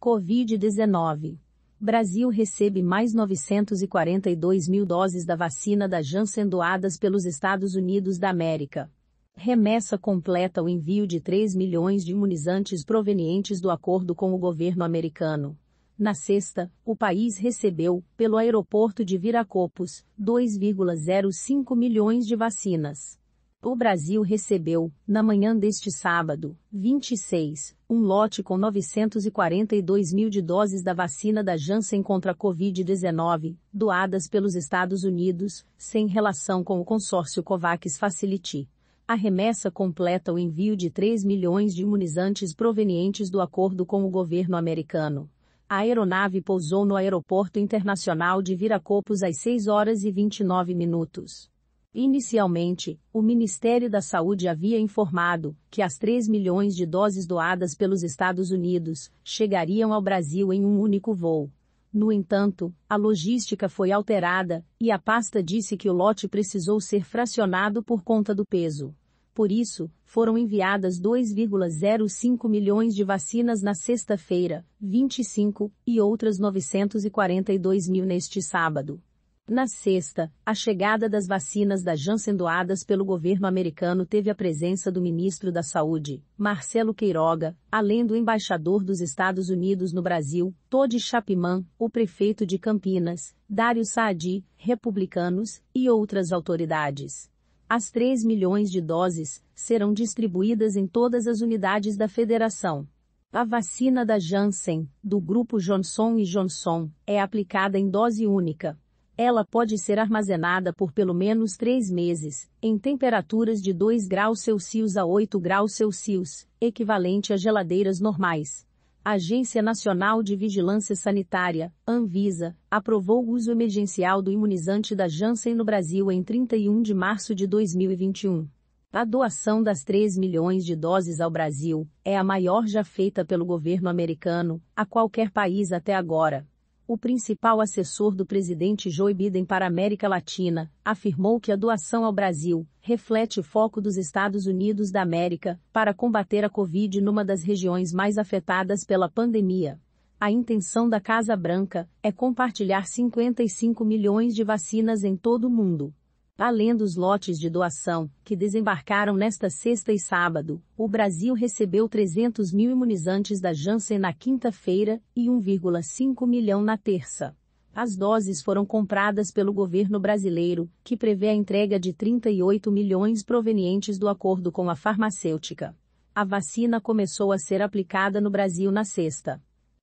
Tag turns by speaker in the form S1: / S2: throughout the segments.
S1: Covid-19. Brasil recebe mais 942 mil doses da vacina da Janssen doadas pelos Estados Unidos da América. Remessa completa o envio de 3 milhões de imunizantes provenientes do acordo com o governo americano. Na sexta, o país recebeu, pelo aeroporto de Viracopos, 2,05 milhões de vacinas. O Brasil recebeu, na manhã deste sábado, 26, um lote com 942 mil de doses da vacina da Janssen contra a Covid-19, doadas pelos Estados Unidos, sem relação com o consórcio COVAX Facility. A remessa completa o envio de 3 milhões de imunizantes provenientes do acordo com o governo americano. A aeronave pousou no Aeroporto Internacional de Viracopos às 6 horas e 29 minutos. Inicialmente, o Ministério da Saúde havia informado que as 3 milhões de doses doadas pelos Estados Unidos chegariam ao Brasil em um único voo. No entanto, a logística foi alterada e a pasta disse que o lote precisou ser fracionado por conta do peso. Por isso, foram enviadas 2,05 milhões de vacinas na sexta-feira, 25, e outras 942 mil neste sábado. Na sexta, a chegada das vacinas da Janssen doadas pelo governo americano teve a presença do ministro da Saúde, Marcelo Queiroga, além do embaixador dos Estados Unidos no Brasil, Todd Chapman, o prefeito de Campinas, Dário Saadi, republicanos, e outras autoridades. As 3 milhões de doses serão distribuídas em todas as unidades da federação. A vacina da Janssen, do grupo Johnson Johnson, é aplicada em dose única, ela pode ser armazenada por pelo menos três meses, em temperaturas de 2 graus Celsius a 8 graus Celsius, equivalente a geladeiras normais. A Agência Nacional de Vigilância Sanitária, Anvisa, aprovou o uso emergencial do imunizante da Janssen no Brasil em 31 de março de 2021. A doação das 3 milhões de doses ao Brasil é a maior já feita pelo governo americano a qualquer país até agora, o principal assessor do presidente Joe Biden para a América Latina, afirmou que a doação ao Brasil reflete o foco dos Estados Unidos da América para combater a Covid numa das regiões mais afetadas pela pandemia. A intenção da Casa Branca é compartilhar 55 milhões de vacinas em todo o mundo. Além dos lotes de doação, que desembarcaram nesta sexta e sábado, o Brasil recebeu 300 mil imunizantes da Janssen na quinta-feira e 1,5 milhão na terça. As doses foram compradas pelo governo brasileiro, que prevê a entrega de 38 milhões provenientes do acordo com a farmacêutica. A vacina começou a ser aplicada no Brasil na sexta.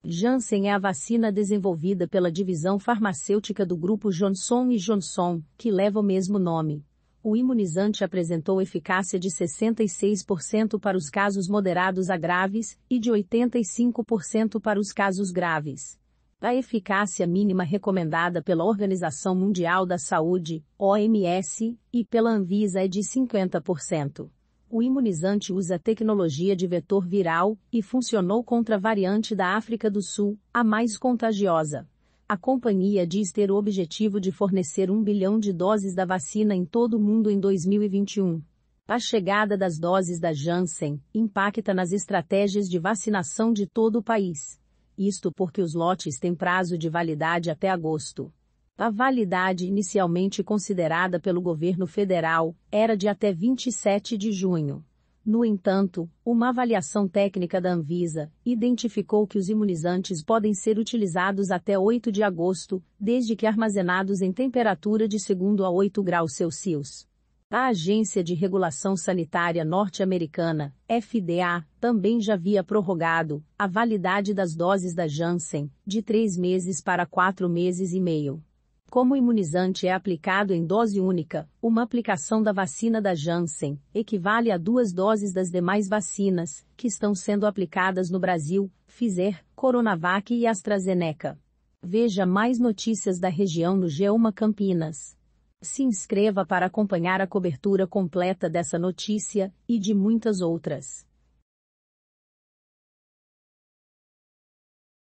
S1: Janssen é a vacina desenvolvida pela divisão farmacêutica do grupo Johnson Johnson, que leva o mesmo nome. O imunizante apresentou eficácia de 66% para os casos moderados a graves e de 85% para os casos graves. A eficácia mínima recomendada pela Organização Mundial da Saúde, OMS, e pela Anvisa é de 50%. O imunizante usa tecnologia de vetor viral e funcionou contra a variante da África do Sul, a mais contagiosa. A companhia diz ter o objetivo de fornecer um bilhão de doses da vacina em todo o mundo em 2021. A chegada das doses da Janssen impacta nas estratégias de vacinação de todo o país. Isto porque os lotes têm prazo de validade até agosto. A validade inicialmente considerada pelo governo federal era de até 27 de junho. No entanto, uma avaliação técnica da Anvisa identificou que os imunizantes podem ser utilizados até 8 de agosto, desde que armazenados em temperatura de 2 a 8 graus Celsius. A Agência de Regulação Sanitária Norte-Americana, FDA, também já havia prorrogado a validade das doses da Janssen de três meses para quatro meses e meio. Como imunizante é aplicado em dose única, uma aplicação da vacina da Janssen equivale a duas doses das demais vacinas, que estão sendo aplicadas no Brasil, Pfizer, Coronavac e AstraZeneca. Veja mais notícias da região no g Campinas. Se inscreva para acompanhar a cobertura completa dessa notícia e de muitas outras.